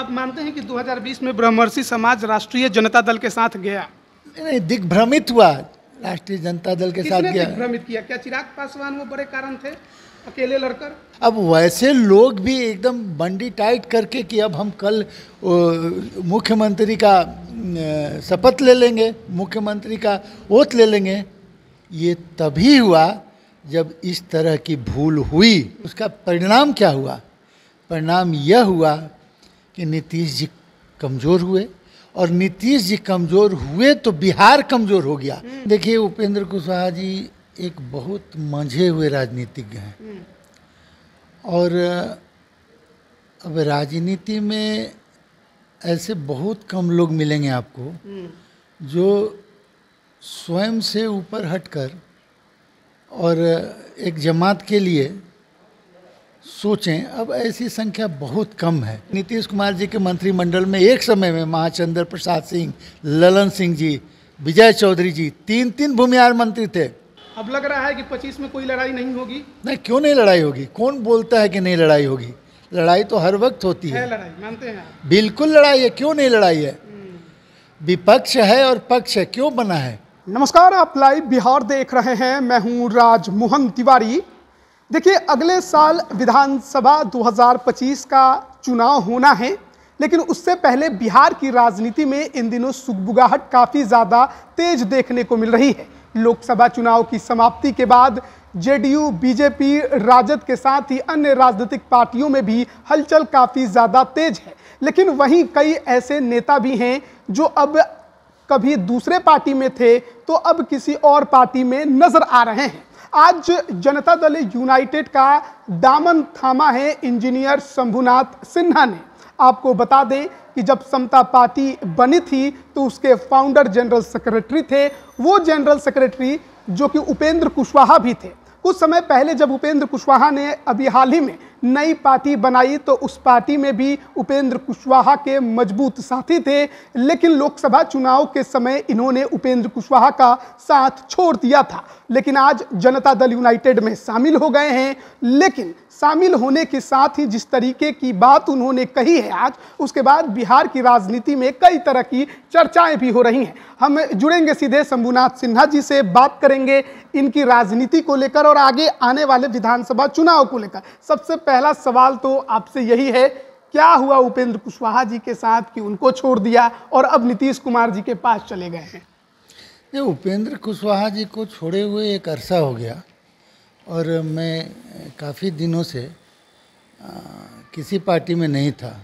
आप मानते हैं कि 2020 में ब्रह्मर्षि समाज राष्ट्रीय जनता दल के साथ गया नहीं दिग्भ्रमित हुआ राष्ट्रीय जनता दल के साथ गया दिग्भ्रमित किया क्या चिराग पासवान वो बड़े कारण थे अकेले लड़कर अब वैसे लोग भी एकदम बंडी टाइट करके कि अब हम कल मुख्यमंत्री का शपथ ले लेंगे मुख्यमंत्री का ओथ ले लेंगे ये तभी हुआ जब इस तरह की भूल हुई उसका परिणाम क्या हुआ परिणाम यह हुआ कि नीतीश जी कमज़ोर हुए और नीतीश जी कमज़ोर हुए तो बिहार कमज़ोर हो गया हम्म। देखिए उपेंद्र कुशवाहा जी एक बहुत मंझे हुए राजनीतिज्ञ हैं हम्म। और अब राजनीति में ऐसे बहुत कम लोग मिलेंगे आपको हम्म। जो स्वयं से ऊपर हटकर और एक जमात के लिए सोचें अब ऐसी संख्या बहुत कम है नीतीश कुमार जी के मंत्रिमंडल में एक समय में महाचंद्र प्रसाद सिंह ललन सिंह जी विजय चौधरी जी तीन तीन भूमिहार मंत्री थे अब लग रहा है कि 25 में कोई लड़ाई नहीं होगी नहीं क्यों नहीं लड़ाई होगी कौन बोलता है कि नहीं लड़ाई होगी लड़ाई तो हर वक्त होती है, है लड़ाई मानते हैं बिल्कुल लड़ाई है क्यों नहीं लड़ाई है विपक्ष है और पक्ष है क्यों बना है नमस्कार आप लाइव बिहार देख रहे हैं मैं हूँ राजमोहन तिवारी देखिए अगले साल विधानसभा 2025 का चुनाव होना है लेकिन उससे पहले बिहार की राजनीति में इन दिनों सुखबुगाहट काफ़ी ज़्यादा तेज देखने को मिल रही है लोकसभा चुनाव की समाप्ति के बाद जेडीयू बीजेपी राजद के साथ ही अन्य राजनीतिक पार्टियों में भी हलचल काफ़ी ज़्यादा तेज है लेकिन वहीं कई ऐसे नेता भी हैं जो अब कभी दूसरे पार्टी में थे तो अब किसी और पार्टी में नजर आ रहे हैं आज जनता दल यूनाइटेड का दामन थामा है इंजीनियर शंभुनाथ सिन्हा ने आपको बता दें कि जब समता पार्टी बनी थी तो उसके फाउंडर जनरल सेक्रेटरी थे वो जनरल सेक्रेटरी जो कि उपेंद्र कुशवाहा भी थे कुछ समय पहले जब उपेंद्र कुशवाहा ने अभी हाल ही में नई पार्टी बनाई तो उस पार्टी में भी उपेंद्र कुशवाहा के मजबूत साथी थे लेकिन लोकसभा चुनाव के समय इन्होंने उपेंद्र कुशवाहा का साथ छोड़ दिया था लेकिन आज जनता दल यूनाइटेड में शामिल हो गए हैं लेकिन शामिल होने के साथ ही जिस तरीके की बात उन्होंने कही है आज उसके बाद बिहार की राजनीति में कई तरह की चर्चाएं भी हो रही हैं हम जुड़ेंगे सीधे शंभुनाथ सिन्हा जी से बात करेंगे इनकी राजनीति को लेकर और आगे आने वाले विधानसभा चुनाव को लेकर सबसे पहला सवाल तो आपसे यही है क्या हुआ उपेंद्र कुशवाहा जी के साथ कि उनको छोड़ दिया और अब नीतीश कुमार जी के पास चले गए हैं ये उपेंद्र कुशवाहा जी को छोड़े हुए एक अरसा हो गया और मैं काफ़ी दिनों से आ, किसी पार्टी में नहीं था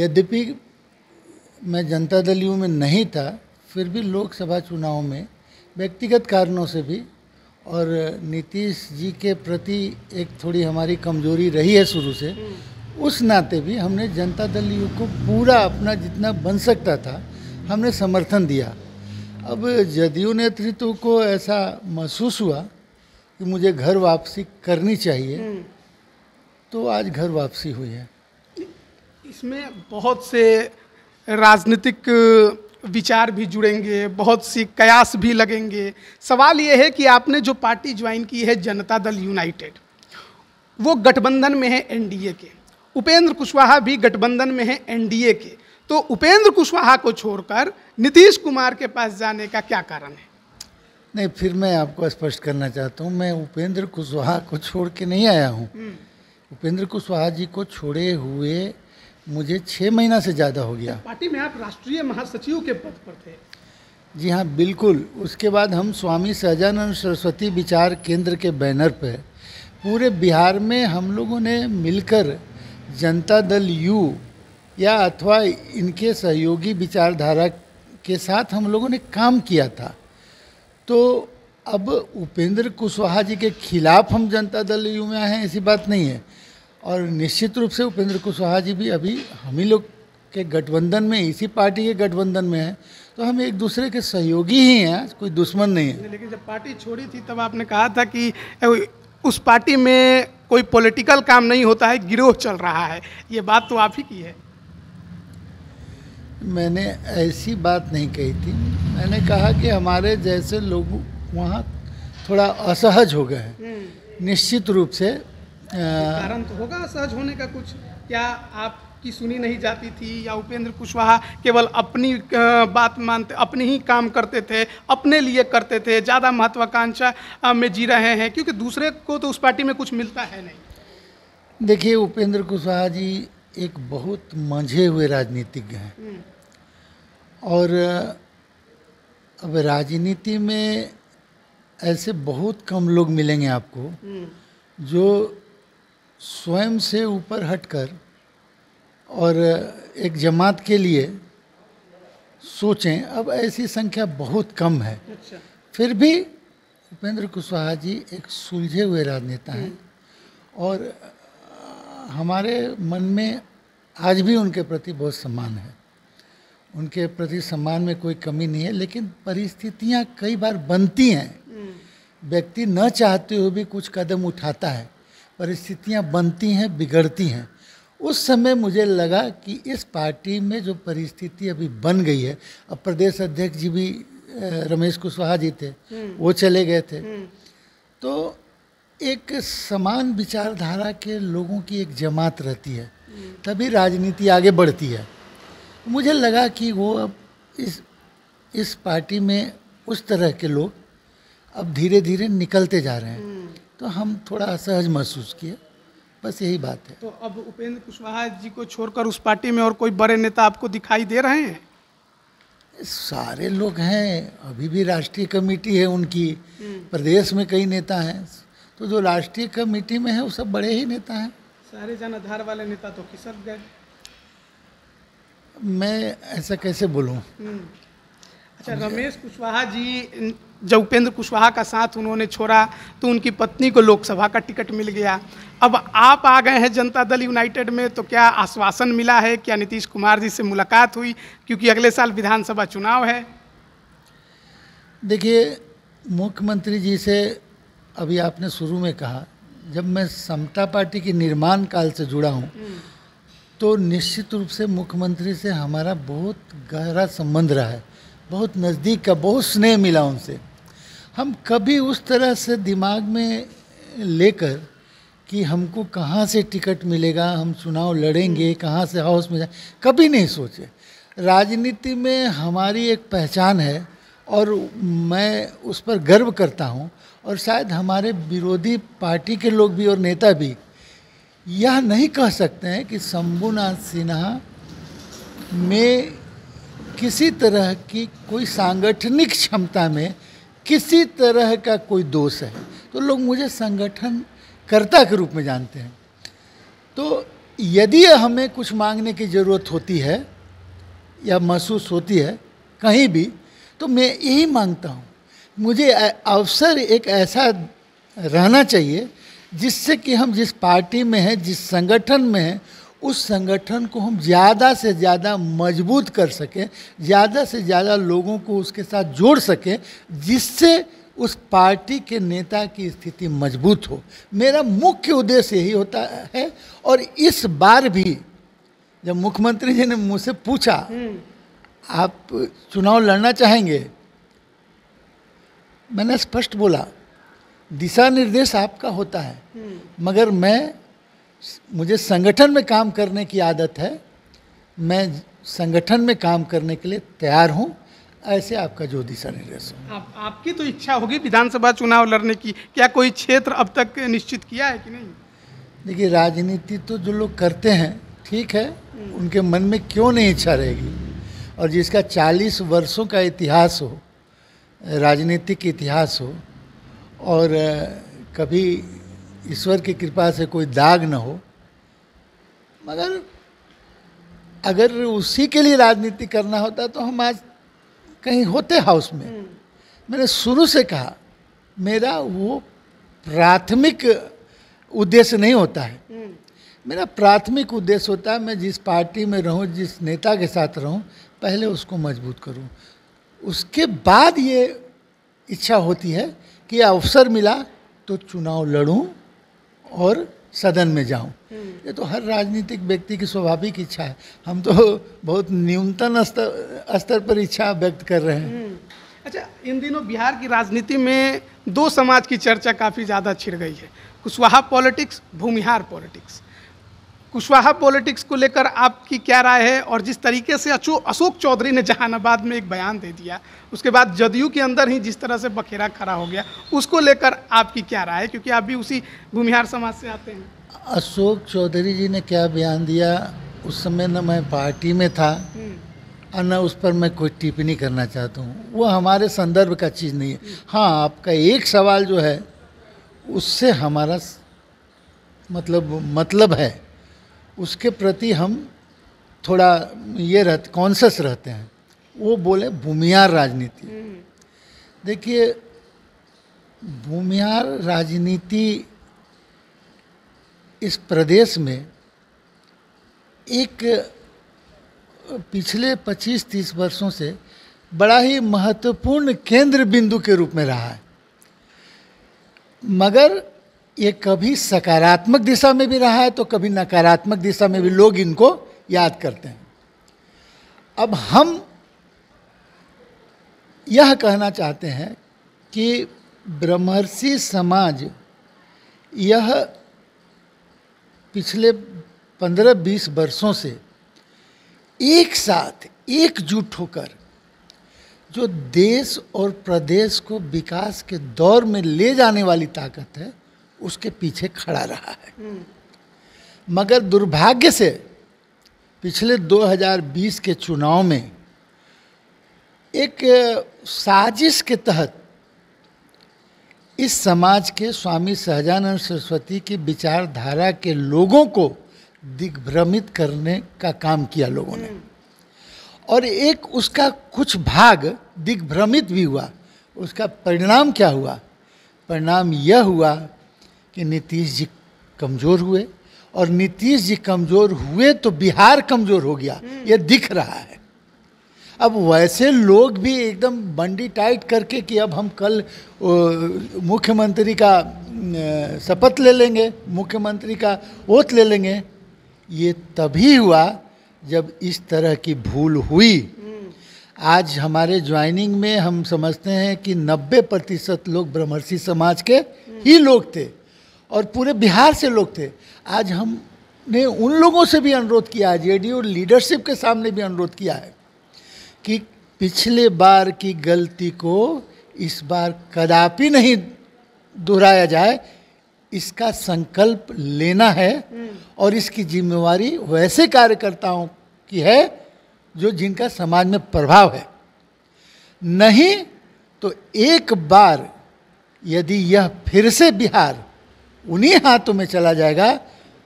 यद्यपि मैं जनता दल यू में नहीं था फिर भी लोकसभा चुनाव में व्यक्तिगत कारणों से भी और नीतीश जी के प्रति एक थोड़ी हमारी कमजोरी रही है शुरू से उस नाते भी हमने जनता दल यू को पूरा अपना जितना बन सकता था हमने समर्थन दिया अब जदयू नेतृत्व को ऐसा महसूस हुआ कि मुझे घर वापसी करनी चाहिए हम्म। तो आज घर वापसी हुई है इसमें बहुत से राजनीतिक विचार भी जुड़ेंगे बहुत सी कयास भी लगेंगे सवाल ये है कि आपने जो पार्टी ज्वाइन की है जनता दल यूनाइटेड वो गठबंधन में है एनडीए के उपेंद्र कुशवाहा भी गठबंधन में है एनडीए के तो उपेंद्र कुशवाहा को छोड़कर नीतीश कुमार के पास जाने का क्या कारण है नहीं फिर मैं आपको स्पष्ट करना चाहता हूँ मैं उपेंद्र कुशवाहा को छोड़ के नहीं आया हूँ हम्म। उपेंद्र कुशवाहा जी को छोड़े हुए मुझे छः महीना से ज़्यादा हो गया पार्टी में आप राष्ट्रीय महासचिव के पद पर थे जी हाँ बिल्कुल उसके बाद हम स्वामी सहजानंद सरस्वती विचार केंद्र के बैनर पर पूरे बिहार में हम लोगों ने मिलकर जनता दल यू या अथवा इनके सहयोगी विचारधारा के साथ हम लोगों ने काम किया था तो अब उपेंद्र कुशवाहा जी के खिलाफ हम जनता दल यू में आए हैं ऐसी बात नहीं है और निश्चित रूप से उपेंद्र कुशवाहा जी भी अभी हम ही लोग के गठबंधन में इसी पार्टी के गठबंधन में है तो हम एक दूसरे के सहयोगी ही हैं कोई दुश्मन नहीं है लेकिन जब पार्टी छोड़ी थी तब आपने कहा था कि उस पार्टी में कोई पॉलिटिकल काम नहीं होता है गिरोह चल रहा है ये बात तो आप ही की है मैंने ऐसी बात नहीं कही थी मैंने कहा कि हमारे जैसे लोग वहाँ थोड़ा असहज हो गए हैं हम्म। निश्चित रूप से कारण तो होगा सहज होने का कुछ क्या आपकी सुनी नहीं जाती थी या उपेंद्र कुशवाहा केवल अपनी बात मानते अपने ही काम करते थे अपने लिए करते थे ज़्यादा महत्वाकांक्षा में जी रहे हैं क्योंकि दूसरे को तो उस पार्टी में कुछ मिलता है नहीं देखिए उपेंद्र कुशवाहा जी एक बहुत मंझे हुए राजनीतिज्ञ हैं हम्म। और अब राजनीति में ऐसे बहुत कम लोग मिलेंगे आपको हम्म। जो स्वयं से ऊपर हटकर और एक जमात के लिए सोचें अब ऐसी संख्या बहुत कम है अच्छा। फिर भी उपेंद्र कुशवाहा जी एक सुलझे हुए राजनेता हैं हम्म। और हमारे मन में आज भी उनके प्रति बहुत सम्मान है उनके प्रति सम्मान में कोई कमी नहीं है लेकिन परिस्थितियां कई बार बनती हैं हम्म। व्यक्ति न चाहते हुए भी कुछ कदम उठाता है परिस्थितियाँ बनती हैं बिगड़ती हैं उस समय मुझे लगा कि इस पार्टी में जो परिस्थिति अभी बन गई है अब प्रदेश अध्यक्ष जी भी रमेश कुशवाहा जी थे हम्म। वो चले गए थे हम्म। तो एक समान विचारधारा के लोगों की एक जमात रहती है हम्म। तभी राजनीति आगे बढ़ती है मुझे लगा कि वो अब इस इस पार्टी में उस तरह के लोग अब धीरे धीरे निकलते जा रहे हैं तो हम थोड़ा असहज महसूस किए बस यही बात है तो अब उपेंद्र कुशवाहा जी को छोड़कर उस पार्टी में और कोई बड़े नेता आपको दिखाई दे रहे हैं सारे लोग हैं अभी भी राष्ट्रीय कमेटी है उनकी हम्म। प्रदेश में कई नेता हैं तो जो राष्ट्रीय कमेटी में है वो सब बड़े ही नेता हैं सारे जन आधार वाले नेता तो खिसक गए मैं ऐसा कैसे बोलूँ हम्म। अच्छा रमेश कुशवाहा जी जब उपेंद्र कुशवाहा का साथ उन्होंने छोड़ा तो उनकी पत्नी को लोकसभा का टिकट मिल गया अब आप आ गए हैं जनता दल यूनाइटेड में तो क्या आश्वासन मिला है क्या नीतीश कुमार जी से मुलाकात हुई क्योंकि अगले साल विधानसभा चुनाव है देखिए मुख्यमंत्री जी से अभी आपने शुरू में कहा जब मैं समता पार्टी के निर्माण काल से जुड़ा हूँ हम्म। तो निश्चित रूप से मुख्यमंत्री से हमारा बहुत गहरा संबंध रहा है बहुत नज़दीक का बहुत स्नेह मिला उनसे हम कभी उस तरह से दिमाग में लेकर कि हमको कहाँ से टिकट मिलेगा हम चुनाव लड़ेंगे हम्म। कहाँ से हाउस में जाए कभी नहीं सोचे राजनीति में हमारी एक पहचान है और मैं उस पर गर्व करता हूँ और शायद हमारे विरोधी पार्टी के लोग भी और नेता भी यह नहीं कह सकते हैं कि शंभुनाथ सिन्हा में किसी तरह की कोई सांगठनिक क्षमता में किसी तरह का कोई दोष है तो लोग मुझे संगठन कर्ता के रूप में जानते हैं तो यदि हमें कुछ मांगने की ज़रूरत होती है या महसूस होती है कहीं भी तो मैं यही मांगता हूँ मुझे अवसर एक ऐसा रहना चाहिए जिससे कि हम जिस पार्टी में हैं जिस संगठन में हैं उस संगठन को हम ज़्यादा से ज़्यादा मजबूत कर सकें ज़्यादा से ज़्यादा लोगों को उसके साथ जोड़ सकें जिससे उस पार्टी के नेता की स्थिति मजबूत हो मेरा मुख्य उद्देश्य यही होता है और इस बार भी जब मुख्यमंत्री जी ने मुझसे पूछा हम्म। आप चुनाव लड़ना चाहेंगे मैंने स्पष्ट बोला दिशा निर्देश आपका होता है हम्म। मगर मैं मुझे संगठन में काम करने की आदत है मैं संगठन में काम करने के लिए तैयार हूँ ऐसे आपका जो दिशा निर्देश आप, आपकी तो इच्छा होगी विधानसभा चुनाव लड़ने की क्या कोई क्षेत्र अब तक निश्चित किया है कि नहीं देखिए राजनीति तो जो लोग करते हैं ठीक है हम्म। उनके मन में क्यों नहीं इच्छा रहेगी और जिसका 40 वर्षों का इतिहास हो राजनीतिक इतिहास हो और कभी ईश्वर की कृपा से कोई दाग न हो मगर अगर उसी के लिए राजनीति करना होता तो हम आज कहीं होते हाउस में हम्म। मैंने शुरू से कहा मेरा वो प्राथमिक उद्देश्य नहीं होता है हम्म। मेरा प्राथमिक उद्देश्य होता है मैं जिस पार्टी में रहूं जिस नेता के साथ रहूं पहले उसको मजबूत करूं उसके बाद ये इच्छा होती है कि अवसर मिला तो चुनाव लड़ूं और सदन में जाऊं हम्म। ये तो हर राजनीतिक व्यक्ति की स्वाभाविक इच्छा है हम तो बहुत न्यूनतम स्तर स्तर पर इच्छा व्यक्त कर रहे हैं हम्म। अच्छा इन दिनों बिहार की राजनीति में दो समाज की चर्चा काफ़ी ज़्यादा छिड़ गई है Kushwaha politics Bhumihar politics Kushwaha politics को लेकर आपकी क्या राय है और जिस तरीके से अचो अशोक चौधरी ने जहानाबाद में एक बयान दे दिया उसके बाद जदयू के अंदर ही जिस तरह से बखेरा खड़ा हो गया उसको लेकर आपकी क्या राय है क्योंकि आप भी उसी भूमिहार समाज से आते हैं अशोक चौधरी जी ने क्या बयान दिया उस समय न मैं पार्टी में था हम्म। और न उस पर मैं कोई टिप्पणी करना चाहता हूँ वो हमारे संदर्भ का चीज़ नहीं है हाँ आपका एक सवाल जो है उससे हमारा मतलब मतलब है उसके प्रति हम थोड़ा ये रहते कॉन्सियस रहते हैं वो बोले भूमियार राजनीति हम्म। देखिए भूमियार राजनीति इस प्रदेश में एक पिछले 25-30 वर्षों से बड़ा ही महत्वपूर्ण केंद्र बिंदु के रूप में रहा है मगर ये कभी सकारात्मक दिशा में भी रहा है तो कभी नकारात्मक दिशा में भी लोग इनको याद करते हैं अब हम यह कहना चाहते हैं कि ब्रह्मर्षि समाज यह पिछले पंद्रह बीस वर्षों से एक साथ एकजुट होकर जो देश और प्रदेश को विकास के दौर में ले जाने वाली ताकत है उसके पीछे खड़ा रहा है मगर दुर्भाग्य से पिछले 2020 के चुनाव में एक साजिश के तहत इस समाज के स्वामी सहजानंद सरस्वती की विचारधारा के लोगों को दिग्भ्रमित करने का काम किया लोगों ने और एक उसका कुछ भाग दिग्भ्रमित भी हुआ उसका परिणाम क्या हुआ परिणाम यह हुआ कि नीतीश जी कमज़ोर हुए और नीतीश जी कमज़ोर हुए तो बिहार कमज़ोर हो गया हम्म। ये दिख रहा है अब वैसे लोग भी एकदम बंडी टाइट करके कि अब हम कल मुख्यमंत्री का शपथ ले लेंगे मुख्यमंत्री का ओत ले लेंगे ये तभी हुआ जब इस तरह की भूल हुई हम्म। आज हमारे ज्वाइनिंग में हम समझते हैं कि 90 प्रतिशत लोग ब्रह्मर्षि समाज के ही हम्म। लोग थे और पूरे बिहार से लोग थे आज हमने उन लोगों से भी अनुरोध किया है जेडीयू लीडरशिप के सामने भी अनुरोध किया है कि पिछले बार की गलती को इस बार कदापि नहीं दोहराया जाए इसका संकल्प लेना है हम्म। और इसकी जिम्मेवारी वैसे कार्यकर्ताओं की है जो जिनका समाज में प्रभाव है नहीं तो एक बार यदि यह फिर से बिहार उन्हीं हाथों में चला जाएगा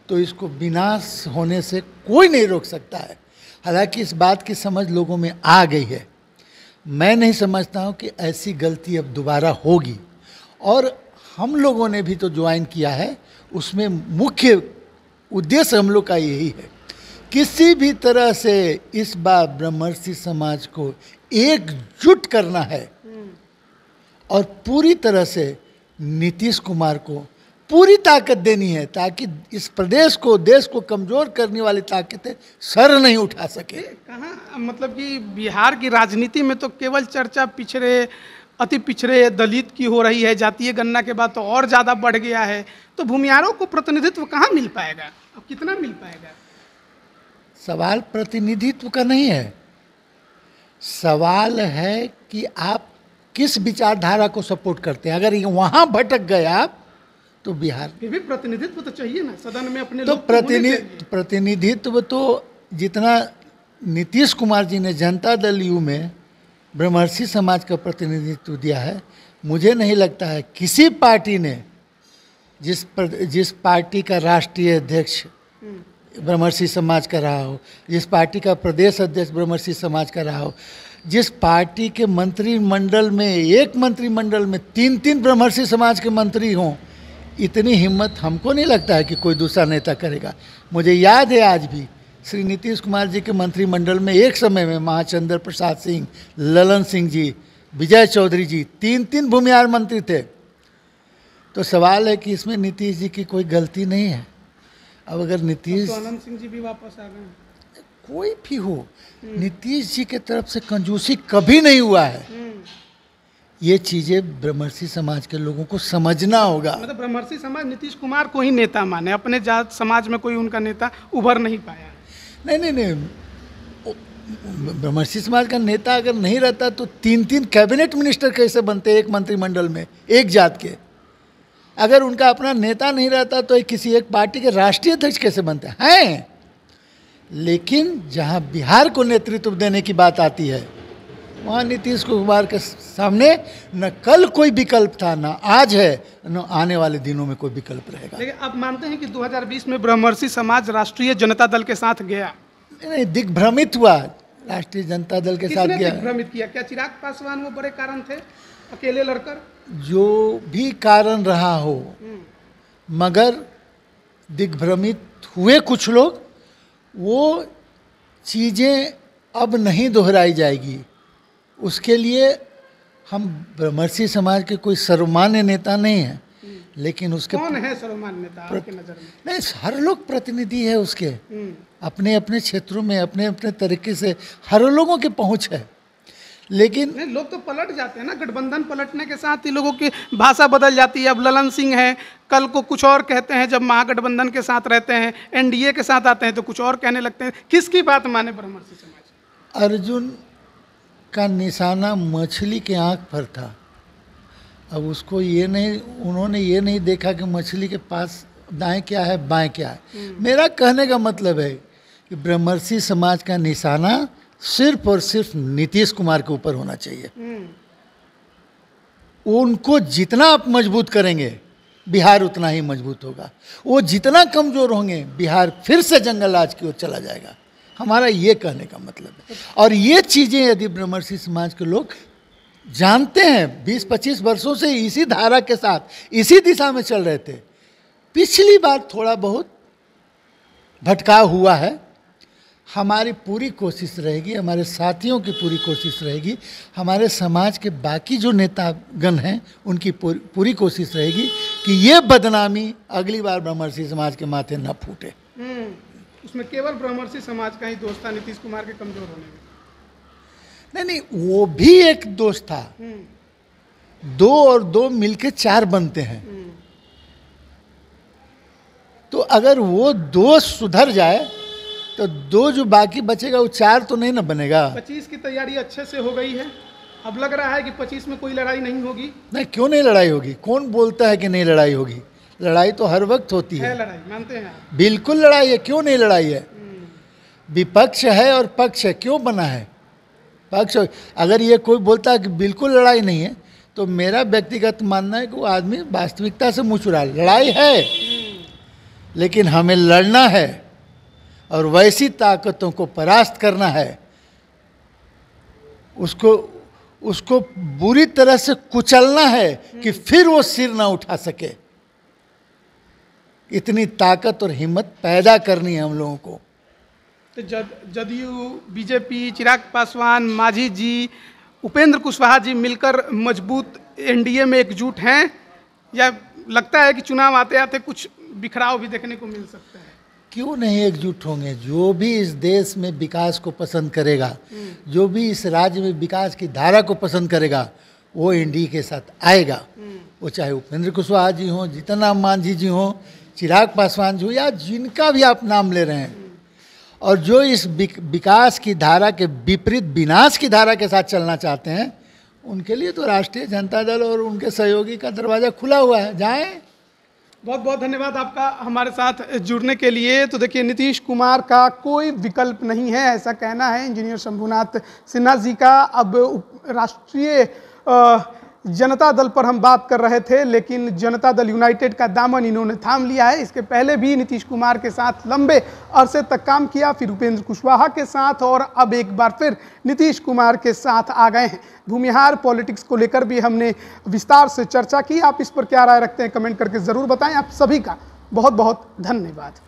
तो इसको विनाश होने से कोई नहीं रोक सकता है हालांकि इस बात की समझ लोगों में आ गई है मैं नहीं समझता हूँ कि ऐसी गलती अब दोबारा होगी और हम लोगों ने भी तो ज्वाइन किया है उसमें मुख्य उद्देश्य हम लोग का यही है किसी भी तरह से इस बार ब्रह्मर्षि समाज को एकजुट करना है हम्म। और पूरी तरह से नीतीश कुमार को पूरी ताकत देनी है ताकि इस प्रदेश को देश को कमजोर करने वाली ताकतें सर नहीं उठा सके कहाँ मतलब कि बिहार की राजनीति में तो केवल चर्चा पिछड़े अति पिछड़े दलित की हो रही है जातीय गणना के बाद तो और ज़्यादा बढ़ गया है तो भूमियारों को प्रतिनिधित्व कहाँ मिल पाएगा अब कितना मिल पाएगा सवाल प्रतिनिधित्व का नहीं है सवाल है कि आप किस विचारधारा को सपोर्ट करते हैं अगर वहाँ भटक गए आप तो बिहार फिर भी प्रतिनिधित्व तो चाहिए ना सदन में अपने तो, तो प्रतिनिधि प्रतिनिधित्व तो जितना नीतीश कुमार जी ने जनता दल यू में ब्रह्मर्षि समाज का प्रतिनिधित्व दिया है मुझे नहीं लगता है किसी पार्टी ने जिस पर, जिस पार्टी का राष्ट्रीय अध्यक्ष ब्रह्मर्षि समाज का रहा हो जिस पार्टी का प्रदेश अध्यक्ष ब्रह्मर्षि समाज का रहा हो जिस पार्टी के मंत्रिमंडल में एक मंत्रिमंडल में तीन तीन ब्रह्मर्षि समाज के मंत्री हों इतनी हिम्मत हमको नहीं लगता है कि कोई दूसरा नेता करेगा मुझे याद है आज भी श्री नीतीश कुमार जी के मंत्रिमंडल में एक समय में महाचंद्र प्रसाद सिंह ललन सिंह जी विजय चौधरी जी तीन तीन भूमिहार मंत्री थे तो सवाल है कि इसमें नीतीश जी की कोई गलती नहीं है अब अगर नीतीश तो सिंह जी भी वापस आ गए कोई भी हो हम्म। नीतीश जी के तरफ से कंजूसी कभी नहीं हुआ है हम्म। ये चीज़ें ब्रह्मर्षि समाज के लोगों को समझना होगा मतलब ब्रह्मर्षि समाज नीतीश कुमार को ही नेता माने अपने जात समाज में कोई उनका नेता उभर नहीं पाया नहीं नहीं नहीं ब्रह्मर्षि समाज का नेता अगर नहीं रहता तो तीन तीन कैबिनेट मिनिस्टर कैसे बनते एक मंत्रिमंडल में एक जात के अगर उनका अपना नेता नहीं रहता तो एक किसी एक पार्टी के राष्ट्रीय अध्यक्ष कैसे बनते हैं लेकिन जहाँ बिहार को नेतृत्व देने की बात आती है वहाँ नीतीश कुमार के सामने न कल कोई विकल्प था न आज है न आने वाले दिनों में कोई विकल्प रहेगा लेकिन आप मानते हैं कि 2020 में ब्रह्मर्षि समाज राष्ट्रीय जनता दल के साथ गया नहीं दिग्भ्रमित हुआ राष्ट्रीय जनता दल के साथ गया दिग्भ्रमित किया क्या चिराग पासवान वो बड़े कारण थे अकेले लड़कर जो भी कारण रहा हो हम्म। मगर दिग्भ्रमित हुए कुछ लोग वो चीज़ें अब नहीं दोहराई जाएगी उसके लिए हम ब्रह्मर्षि समाज के कोई सर्वमान्य नेता नहीं है हम्म। लेकिन उसके कौन है सर्वमान्य नेता आपकी नज़र में नहीं हर लोग प्रतिनिधि है उसके हम्म। अपने अपने क्षेत्रों में अपने अपने तरीके से हर लोगों की पहुंच है लेकिन लोग तो पलट जाते हैं ना गठबंधन पलटने के साथ ही लोगों की भाषा बदल जाती है अब ललन सिंह है कल को कुछ और कहते हैं जब महागठबंधन के साथ रहते हैं एनडीए के साथ आते हैं तो कुछ और कहने लगते हैं किसकी बात माने ब्रह्मर्षि समाज अर्जुन का निशाना मछली के आँख पर था अब उसको ये नहीं उन्होंने ये नहीं देखा कि मछली के पास दाएं क्या है बाएं क्या है हम्म। मेरा कहने का मतलब है कि ब्रह्मर्षि समाज का निशाना सिर्फ और सिर्फ नीतीश कुमार के ऊपर होना चाहिए हम्म। उनको जितना आप मजबूत करेंगे बिहार उतना ही मजबूत होगा वो जितना कमज़ोर होंगे बिहार फिर से जंगल आज की ओर चला जाएगा हमारा ये कहने का मतलब है और ये चीज़ें यदि ब्रह्मर्षि समाज के लोग जानते हैं 20-25 वर्षों से इसी धारा के साथ इसी दिशा में चल रहे थे पिछली बार थोड़ा बहुत भटकाव हुआ है हमारी पूरी कोशिश रहेगी हमारे साथियों की पूरी कोशिश रहेगी हमारे समाज के बाकी जो नेतागण हैं उनकी पूरी कोशिश रहेगी कि ये बदनामी अगली बार ब्रह्मर्षि समाज के माथे न फूटे हम्म। उसमें केवल ब्रह्मर्षि समाज का ही दोष था नीतीश कुमार के कमजोर होने में नहीं नहीं वो भी एक दोष था हम्म। दो और दो मिलके चार बनते हैं हम्म। तो अगर वो दोष सुधर जाए तो दो जो बाकी बचेगा वो चार तो नहीं ना बनेगा पच्चीस की तैयारी अच्छे से हो गई है अब लग रहा है कि पच्चीस में कोई लड़ाई नहीं होगी नहीं क्यों नहीं लड़ाई होगी कौन बोलता है कि नहीं लड़ाई होगी लड़ाई तो हर वक्त होती है, है लड़ाई मानते हैं बिल्कुल लड़ाई है क्यों नहीं लड़ाई है हम्म। विपक्ष है और पक्ष है क्यों बना है पक्ष अगर ये कोई बोलता है कि बिल्कुल लड़ाई नहीं है तो मेरा व्यक्तिगत मानना है कि वो आदमी वास्तविकता से मुँह चुरा लड़ाई है लेकिन हमें लड़ना है और वैसी ताकतों को परास्त करना है उसको उसको बुरी तरह से कुचलना है कि हम्म। फिर वो सिर ना उठा सके इतनी ताकत और हिम्मत पैदा करनी है हम लोगों को तो जदयू बीजेपी चिराग पासवान माझी जी उपेंद्र कुशवाहा जी मिलकर मजबूत एनडीए में एकजुट हैं या लगता है कि चुनाव आते आते कुछ बिखराव भी देखने को मिल सकता है क्यों नहीं एकजुट होंगे जो भी इस देश में विकास को पसंद करेगा हम्म। जो भी इस राज्य में विकास की धारा को पसंद करेगा वो एनडीए के साथ आएगा हम्म। वो चाहे उपेंद्र कुशवाहा जी हों जीतन राम मांझी जी हों चिराग पासवान जो या जिनका भी आप नाम ले रहे हैं और जो इस विकास की धारा के विपरीत विनाश की धारा के साथ चलना चाहते हैं उनके लिए तो राष्ट्रीय जनता दल और उनके सहयोगी का दरवाज़ा खुला हुआ है जाएं बहुत बहुत धन्यवाद आपका हमारे साथ जुड़ने के लिए तो देखिए नीतीश कुमार का कोई विकल्प नहीं है ऐसा कहना है इंजीनियर शंभुनाथ सिन्हा जी का अब राष्ट्रीय जनता दल पर हम बात कर रहे थे लेकिन जनता दल यूनाइटेड का दामन इन्होंने थाम लिया है इसके पहले भी नीतीश कुमार के साथ लंबे अरसे तक काम किया फिर उपेंद्र कुशवाहा के साथ और अब एक बार फिर नीतीश कुमार के साथ आ गए हैं भूमिहार पॉलिटिक्स को लेकर भी हमने विस्तार से चर्चा की आप इस पर क्या राय रखते हैं कमेंट करके ज़रूर बताएँ आप सभी का बहुत बहुत धन्यवाद